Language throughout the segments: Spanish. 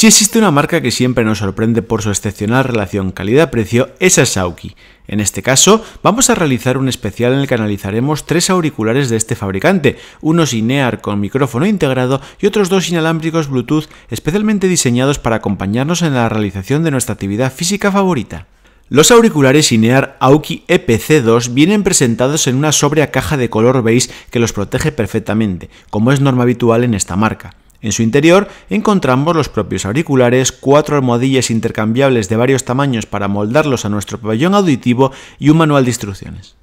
Si existe una marca que siempre nos sorprende por su excepcional relación calidad-precio, es Auki. En este caso, vamos a realizar un especial en el que analizaremos tres auriculares de este fabricante, unos INEAR con micrófono integrado y otros dos inalámbricos Bluetooth especialmente diseñados para acompañarnos en la realización de nuestra actividad física favorita. Los auriculares INEAR Auki EPC2 vienen presentados en una sobria caja de color beige que los protege perfectamente, como es norma habitual en esta marca. En su interior encontramos los propios auriculares, cuatro almohadillas intercambiables de varios tamaños para moldarlos a nuestro pabellón auditivo y un manual de instrucciones.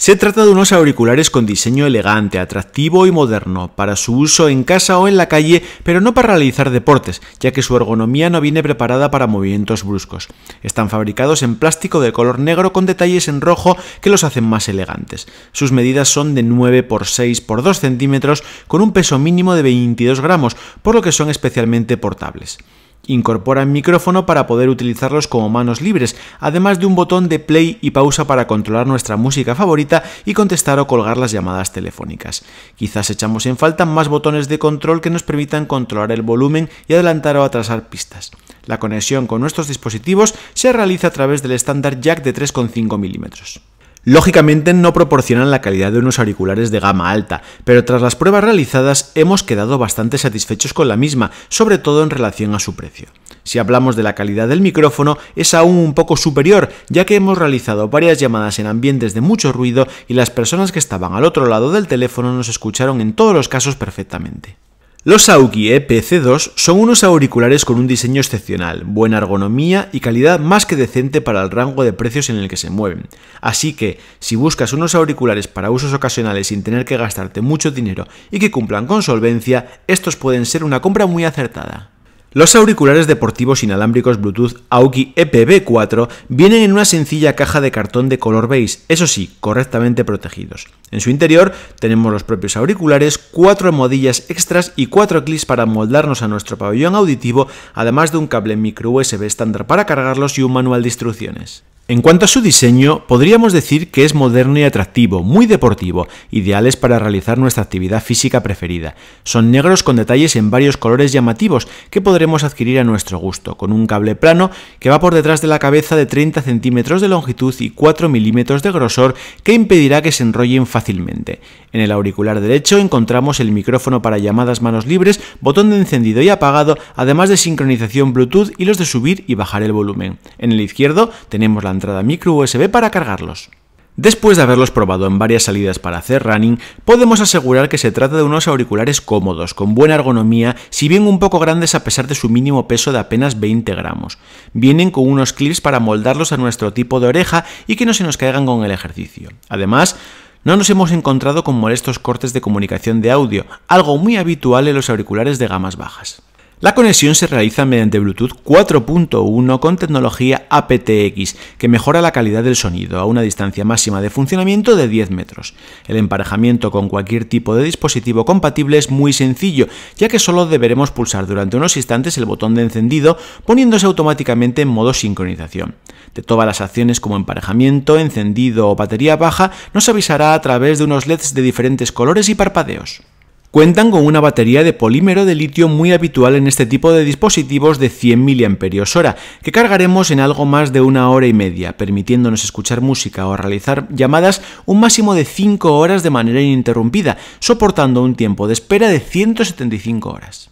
Se trata de unos auriculares con diseño elegante, atractivo y moderno, para su uso en casa o en la calle, pero no para realizar deportes, ya que su ergonomía no viene preparada para movimientos bruscos. Están fabricados en plástico de color negro con detalles en rojo que los hacen más elegantes. Sus medidas son de 9 x 6 x 2 centímetros con un peso mínimo de 22 gramos, por lo que son especialmente portables. Incorpora Incorporan micrófono para poder utilizarlos como manos libres, además de un botón de play y pausa para controlar nuestra música favorita y contestar o colgar las llamadas telefónicas. Quizás echamos en falta más botones de control que nos permitan controlar el volumen y adelantar o atrasar pistas. La conexión con nuestros dispositivos se realiza a través del estándar jack de 3,5 milímetros. Lógicamente no proporcionan la calidad de unos auriculares de gama alta, pero tras las pruebas realizadas hemos quedado bastante satisfechos con la misma, sobre todo en relación a su precio. Si hablamos de la calidad del micrófono, es aún un poco superior, ya que hemos realizado varias llamadas en ambientes de mucho ruido y las personas que estaban al otro lado del teléfono nos escucharon en todos los casos perfectamente. Los AUKEY EPC2 son unos auriculares con un diseño excepcional, buena ergonomía y calidad más que decente para el rango de precios en el que se mueven. Así que, si buscas unos auriculares para usos ocasionales sin tener que gastarte mucho dinero y que cumplan con solvencia, estos pueden ser una compra muy acertada. Los auriculares deportivos inalámbricos Bluetooth Aoki EPB4 vienen en una sencilla caja de cartón de color beige, eso sí, correctamente protegidos. En su interior tenemos los propios auriculares, cuatro modillas extras y cuatro clips para moldarnos a nuestro pabellón auditivo, además de un cable micro USB estándar para cargarlos y un manual de instrucciones. En cuanto a su diseño, podríamos decir que es moderno y atractivo, muy deportivo, ideales para realizar nuestra actividad física preferida. Son negros con detalles en varios colores llamativos que podremos adquirir a nuestro gusto, con un cable plano que va por detrás de la cabeza de 30 centímetros de longitud y 4 milímetros de grosor que impedirá que se enrollen fácilmente. En el auricular derecho encontramos el micrófono para llamadas manos libres, botón de encendido y apagado, además de sincronización Bluetooth y los de subir y bajar el volumen. En el izquierdo tenemos la entrada micro USB para cargarlos. Después de haberlos probado en varias salidas para hacer running, podemos asegurar que se trata de unos auriculares cómodos, con buena ergonomía, si bien un poco grandes a pesar de su mínimo peso de apenas 20 gramos. Vienen con unos clips para moldarlos a nuestro tipo de oreja y que no se nos caigan con el ejercicio. Además, no nos hemos encontrado con molestos cortes de comunicación de audio, algo muy habitual en los auriculares de gamas bajas. La conexión se realiza mediante Bluetooth 4.1 con tecnología aptX, que mejora la calidad del sonido a una distancia máxima de funcionamiento de 10 metros. El emparejamiento con cualquier tipo de dispositivo compatible es muy sencillo, ya que solo deberemos pulsar durante unos instantes el botón de encendido, poniéndose automáticamente en modo sincronización. De todas las acciones como emparejamiento, encendido o batería baja, nos avisará a través de unos LEDs de diferentes colores y parpadeos. Cuentan con una batería de polímero de litio muy habitual en este tipo de dispositivos de 100 mAh, que cargaremos en algo más de una hora y media, permitiéndonos escuchar música o realizar llamadas un máximo de 5 horas de manera ininterrumpida, soportando un tiempo de espera de 175 horas.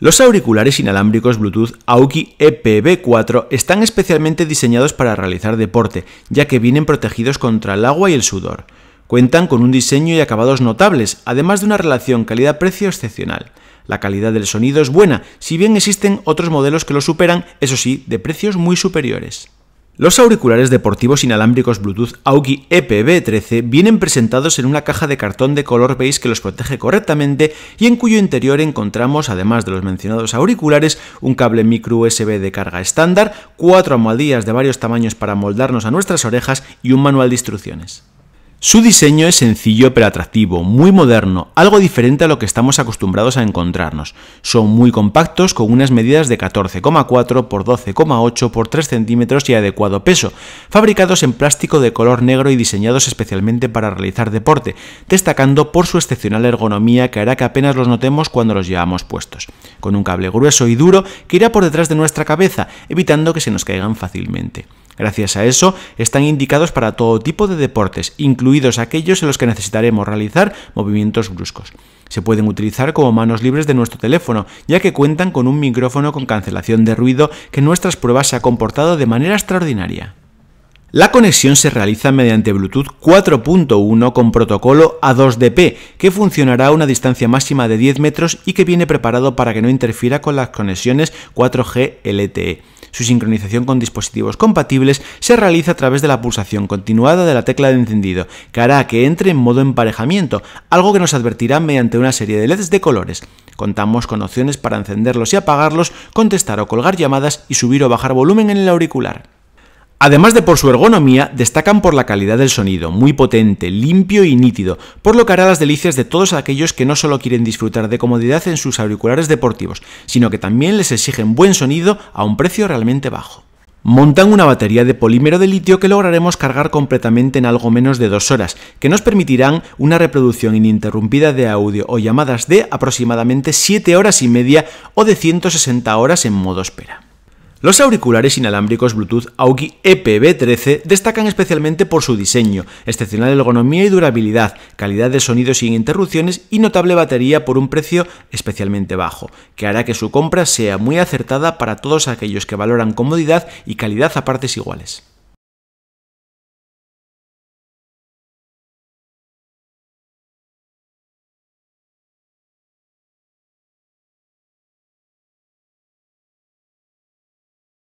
Los auriculares inalámbricos Bluetooth Aukey EPB4 están especialmente diseñados para realizar deporte, ya que vienen protegidos contra el agua y el sudor. Cuentan con un diseño y acabados notables, además de una relación calidad-precio excepcional. La calidad del sonido es buena, si bien existen otros modelos que lo superan, eso sí, de precios muy superiores. Los auriculares deportivos inalámbricos Bluetooth Augie EPB13 vienen presentados en una caja de cartón de color beige que los protege correctamente y en cuyo interior encontramos, además de los mencionados auriculares, un cable micro USB de carga estándar, cuatro almohadillas de varios tamaños para moldarnos a nuestras orejas y un manual de instrucciones. Su diseño es sencillo pero atractivo, muy moderno, algo diferente a lo que estamos acostumbrados a encontrarnos. Son muy compactos con unas medidas de 14,4 x 12,8 x 3 centímetros y adecuado peso, fabricados en plástico de color negro y diseñados especialmente para realizar deporte, destacando por su excepcional ergonomía que hará que apenas los notemos cuando los llevamos puestos, con un cable grueso y duro que irá por detrás de nuestra cabeza, evitando que se nos caigan fácilmente. Gracias a eso, están indicados para todo tipo de deportes, incluidos aquellos en los que necesitaremos realizar movimientos bruscos. Se pueden utilizar como manos libres de nuestro teléfono, ya que cuentan con un micrófono con cancelación de ruido que en nuestras pruebas se ha comportado de manera extraordinaria. La conexión se realiza mediante Bluetooth 4.1 con protocolo A2DP, que funcionará a una distancia máxima de 10 metros y que viene preparado para que no interfiera con las conexiones 4G LTE. Su sincronización con dispositivos compatibles se realiza a través de la pulsación continuada de la tecla de encendido, que hará que entre en modo emparejamiento, algo que nos advertirá mediante una serie de LEDs de colores. Contamos con opciones para encenderlos y apagarlos, contestar o colgar llamadas y subir o bajar volumen en el auricular. Además de por su ergonomía, destacan por la calidad del sonido, muy potente, limpio y nítido, por lo que hará las delicias de todos aquellos que no solo quieren disfrutar de comodidad en sus auriculares deportivos, sino que también les exigen buen sonido a un precio realmente bajo. Montan una batería de polímero de litio que lograremos cargar completamente en algo menos de dos horas, que nos permitirán una reproducción ininterrumpida de audio o llamadas de aproximadamente 7 horas y media o de 160 horas en modo espera. Los auriculares inalámbricos Bluetooth Augi EPB13 destacan especialmente por su diseño, excepcional ergonomía y durabilidad, calidad de sonido sin interrupciones y notable batería por un precio especialmente bajo, que hará que su compra sea muy acertada para todos aquellos que valoran comodidad y calidad a partes iguales.